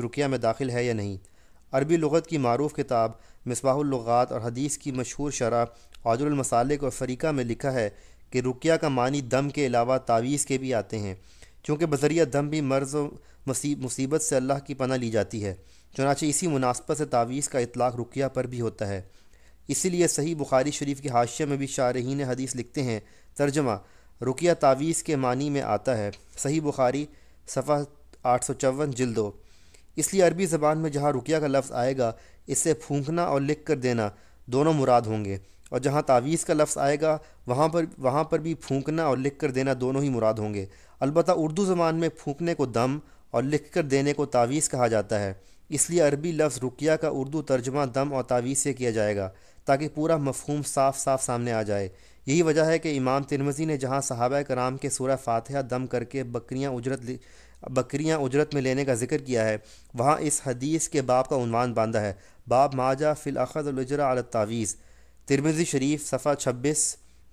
रुकिया में दाखिल है या नहीं अरबी लगत की मरूफ़ किताब मिसबाहलगात और हदीस की मशहूर शरह आजुलमसालिक और फरीका में लिखा है कि रुकिया का मानी दम के अलावा तावीज़ के भी आते हैं चूँकि बजरिया दम भी मर्ज़ मुसीबत से अल्लाह की पना ली जाती है चुनाच इसी मुनासबत से तावीज़ का इतलाक़ रुकिया पर भी होता है इसीलिए सही बुखारी शरीफ के हाशिये में भी शारहीन हदीस लिखते हैं तर्जमा रुकिया तावीज़ के मानी में आता है सही बुखारी सफ़ा आठ सौ चौवन जिल्दो इसलिए अरबी ज़बान में जहाँ रुकिया का लफ्ज़ आएगा इसे फूंकना और लिख कर देना दोनों मुराद होंगे और जहाँ तावीज़ का लफ्ज़ आएगा वहाँ पर वहाँ पर भी फूंकना और लिख कर देना दोनों ही मुराद होंगे अलबत् उर्दू ज़बान में फूंकने को दम और लिख कर देने को तावीज़ कहा जाता है इसलिए अरबी लफ्ज़ रुकिया का उर्दू तर्जमा दम और तावीज़ से किया जाएगा ताकि पूरा मफहूम साफ साफ सामने आ जाए यही वजह है कि इमाम तिरमजी ने जहाँ सहाबा कराम के सूर्य फातहा दम करके बकरियाँ उजरत बकरियां उजरत में लेने का जिक्र किया है वहाँ इस हदीस के बाप का उनवान बांधा है बाब माजा अल अलतावीज़ तिरमिज़ी शरीफ सफ़ा छब्बीस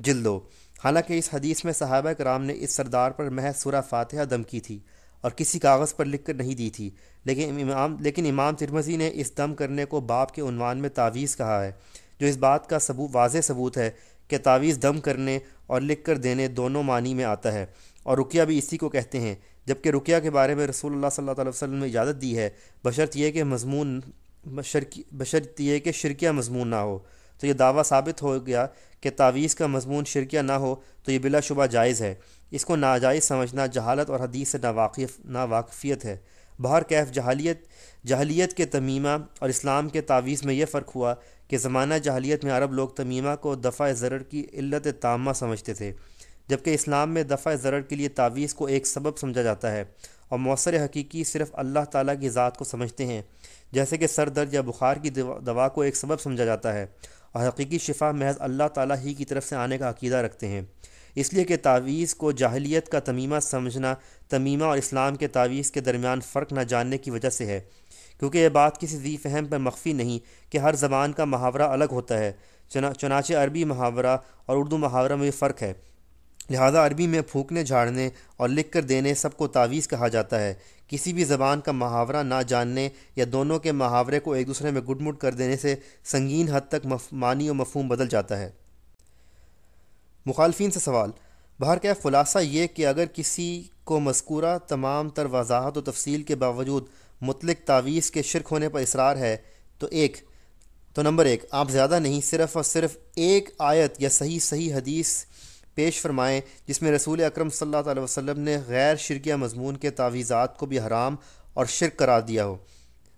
जिल्दो हालांकि इस हदीस में सहाबा कराम ने इस सरदार पर महज सुरा फातह दम की थी और किसी कागज़ पर लिख कर नहीं दी थी लेकिन इमाम लेकिन इमाम तिरमजी ने इस दम करने को बाप के उनवान में तावीज़ कहा है जो इस बात का सबूत वाज सबूत है कि तावीज़ दम करने और लिख कर देने दोनों मानी में आता है और रुकिया भी इसी को कहते हैं जबकि रुकिया के बारे में रसूल सल्लल्लाहु अलैहि वसल्लम ने इजाज़त दी है बशर्त यह कि मजमून बशर्त यह कि शिरकिया मजमून ना हो तो यह दावा साबित हो गया कि तावीज़ का मजमून शिरकिया ना हो तो ये बिलाशुबा जायज़ है इसको नाजायज़ समझना जहालत और हदीस से ना नावाकफ़ियत है बहर कैफ जहालियत जहलीत के तमीमा और इस्लाम के तावीज़ में यह फ़र्क हुआ कि ज़माना जहलीत में अरब लोग तमीमा को दफ़ा ज़र की इल्लत तामा समझते थे जबकि इस्लाम में दफ़ा ज़र के लिए तावीज़ को एक सबब समझा जाता है और मौसर हकीकी सिर्फ अल्लाह ताला की ज़ात को समझते हैं जैसे कि सर दर्द या बुखार की दवा को एक सबब समझा जाता है और हकीकी शिफा महज अल्लाह ताला ही की तरफ से आने का अकीदा रखते हैं इसलिए कि तावीज़ को जाहलीत का तमीमा समझना तमीमा और इस्लाम के तावीज़ के दरमियान फ़र्क न जानने की वजह से है क्योंकि यह बात किसी जी फहम पर मख्फी नहीं कि हर जबान का मुहावरा अलग होता है चना चनाचे अरबी मुहावरा और उर्दू मुहावरा में फ़र्क है लिहाजा अरबी में फूकने झाड़ने और लिख कर देने सब को तावीज़ कहा जाता है किसी भी ज़बान का मुहावरा ना जानने या दोनों के मुहावरे को एक दूसरे में गुटमुट कर देने से संगीन हद तक मानी और मफहम बदल जाता है मुखालफी से सवाल बाहर का खुलासा ये कि अगर किसी को मस्कूरा तमाम तर वजाहत और तफसील के बावजूद मुतलक तावीज़ के शिरक होने पर इसरार है तो एक तो नंबर एक आप ज़्यादा नहीं सिर्फ़ और सिर्फ़ एक आयत या सही सही हदीस पेश फरमाएँ जिसमें रसूल अक्रम सम ने गैर शिरकिया मजमून के तावीज़ात को भी हराम और शिरक करार दिया हो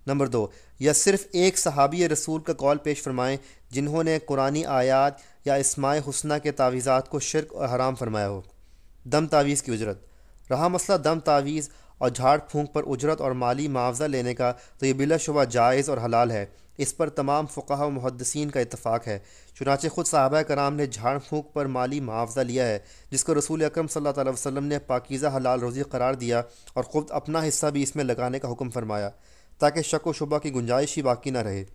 नंबर दो या सिर्फ़ एक सहाबी रसूल का कौल पेश फरमाएँ जिन्होंने कुरानी आयात या इसमाय हसना के तावीज़ात को शिरक और हराम फरमाया हो दम तावीज़ की उजरत रहा मसला दम तावीज़ और झाड़ फूंक पर उजरत और माली मुआवजा लेने का तो ये बिलाशुबा जायज़ और हलाल है इस पर तमाम फ़ुका व मुहदसिन का इतफ़ाक़ है चुनाचे ख़ुद साहबा कराम ने झाड़ फूँक पर माली मुआवजा लिया है जिसको रसूल अक्रम सल्ला वसम ने पाकिज़ा हलाल रोज़ी करार दिया और ख़ुद अपना हिस्सा भी इसमें लगाने का हुक्म फरमाया ताकि शक व शुबा की गुंजाइश ही बाकी न रहे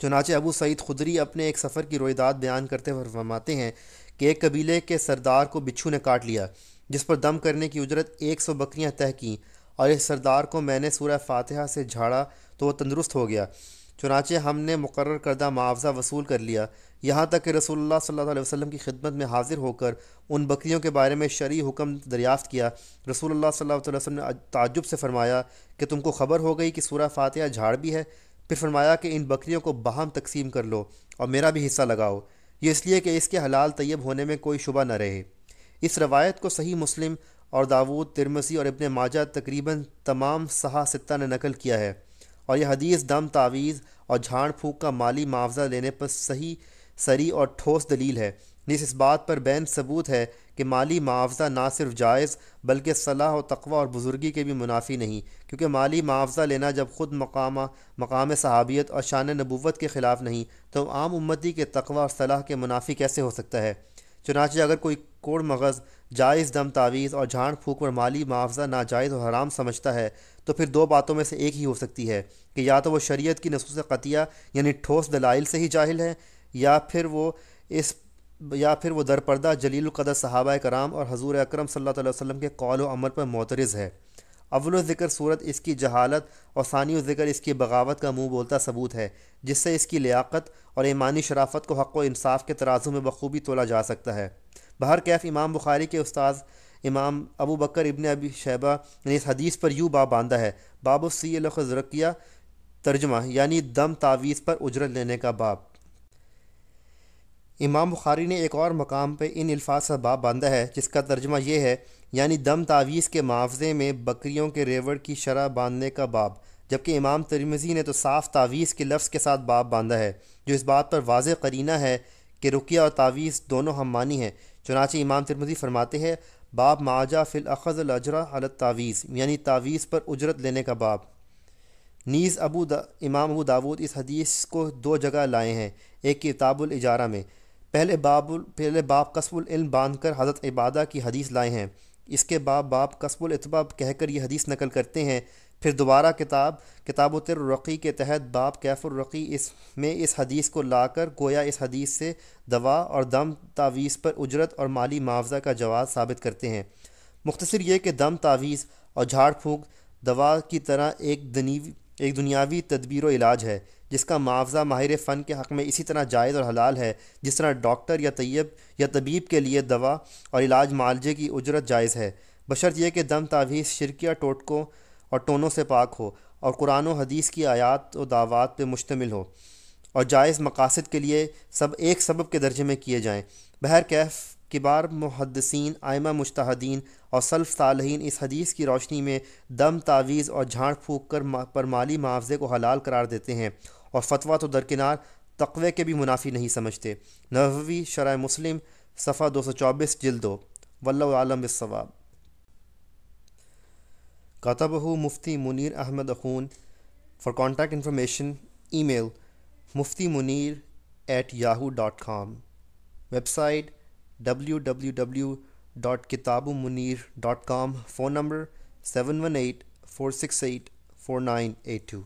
चुनाचे अबू सईद खुदरी अपने एक सफ़र की रोयदाद बयान करते हुए फरमाते हैं कि एक कबीले के सरदार को बिच्छू ने काट लिया जिस पर दम करने की उजरत एक सौ बकरियाँ तय की और इस सरदार को मैंने सूर्य फातिहा से झाड़ा तो वह तंदुरुस्त हो गया चुनाचे हमने मुकर करदा मुआवजा वसूल कर लिया यहाँ तक कि रसोल्ला सल्ला वसलम की खिदमत में हाजिर होकर उन बकरियों के बारे में शरी हुक्म दरियाफ़त किया रसूलुल्लाह सल्लल्लाहु ने ताजुब से फरमाया कि तुमको खबर हो गई कि सूर्य फातह झाड़ भी है फिर फरमाया कि इन बकरियों को बाहम तकसीम कर लो और मेरा भी हिस्सा लगाओ ये इसलिए कि इसके हलाल तैयब होने में कोई शुबा न रहे इस रवायत को सही मुस्लिम और दाऊद तिरमसी और इबन माजा तकरीबन तमाम सहा सत्ता ने नकल किया है और यह हदीस दम तावीज़ और झाड़ फूक का माली मुआवजा लेने पर सही सरी और ठोस दलील है जिस इस बात पर बैन सबूत है कि माली मुआवजा ना सिर्फ जायज़ बल्कि सलाह और तकवा और बुज़ुर्गी के भी मुनाफी नहीं क्योंकि माली मुआवजा लेना जब ख़ुद मकाम मकाम सहाबियत और शान नबूत के ख़िलाफ़ नहीं तो आम उम्मती के तकवा और सलाह के मुनाफी कैसे हो सकता है चुनाचे अगर कोई कोड़ मगज़ जायज़ दम तावीज़ और झाड़ फूक पर माली मुआवजा नाजायज़ और हराम समझता है तो फिर दो बातों में से एक ही हो सकती है कि या तो वह शरीयत की नसूस कतिया यानी ठोस दलाइल से ही जाहिल है या फिर वो इस या फिर वो दरपर्दा जलील कदर सहाबा कराम और हजूर अक्रम सल्ला वसम के कौल अमर पर मोतरज़ है अव्वल ज़िक्र सूरत इसकी जहालत और सानी ज़िक्र इसकी बगावत का मुँह बोलता सबूत है जिससे इसकी लियाकत और ईमानी शराफत को हक़ व इंसाफ़ के तराजू में बखूबी तोला जा सकता है बहर कैफ इमाम बुखारी के उस्ताद इमाम अबू बकर इबन अबी शैबा ने इस हदीस पर यूँ बा बांधा है बाब सी लखरकिया तर्जमा यानी दम तावीज़ पर उजरत लेने का बाब इमाम बुखारी ने एक और मकाम पर इन अल्फाज का बाब बांधा है जिसका तर्जमा यह है यानी दम तावीज़ के मुआवजे में बकरियों के रेवड़ की शरह बांधने का बाब जबकि इमाम तरमजी ने तो साफ तावीज़ के लफ्ज़ के साथ बाब बांधा है जो इस बात पर वाज करीना है कि रुकिया और तावीज़ दोनों हम मानी हैं चुनाचे इमाम तरमजी फरमाते हैं बाब माजा फ़िल अखज़ अजरा अलत तावीज़ यानी तावीज़ पर उजरत लेने का बाब नीज़ अबू दा, इमाम अबू दाऊद इस हदीस को दो जगह लाए हैं एक किताबुल इजारा में पहले बाबुल पहले बाब कसबुल इल्म बांध कर हज़रत इबादा की हदीस लाए हैं इसके बाप बाप कस्बुल इतबाब कहकर यह हदीस नकल करते हैं फिर दोबारा किताब किताब के तहत बाब इस में इस हदीस को लाकर गोया इस हदीस से दवा और दम तावीज़ पर उजरत और माली मुआवजा का जवाब साबित करते हैं मुख्तर ये कि दम तावीज़ और झाड़ फूँक दवा की तरह एक दनी एक दुनियावी तदबीर इलाज है जिसका मुआवजा माहिर फ़न के हक़ में इसी तरह जायज़ और हलाल है जिस तरह डॉक्टर या तैयब या तबीब के लिए दवा और इलाज मालजे की उजरत जायज़ है बशर्त यह कि दम तावीज़ शिरकिया टोटकों और टोनों से पाक हो और कुरान हदीस की आयात व दावात पर मुश्तमिल हो और जायज़ मकासद के लिए सब एक सबब के दर्जे में किए जाएँ बहर कैफ किबार मुहदसिन आयमा मुश्तहदीन और सल्फ सालहीन इस हदीस की रोशनी में दम तावीज़ और झाड़ फूँक कर पर माली मुआवजे को हलाल करार देते हैं और फतवा तो दरकिनार तकवे के भी मुनाफी नहीं समझते नववी शरा मुस्लिम सफ़ा दो सौ चौबीस दो वल्लम सवाब कतबहू Mufti Munir Ahmad Akhoon for contact information email Mufti Munir at Yahoo dot com website W W W dot Kitab Munir dot com phone number seven one eight four six eight four nine eight to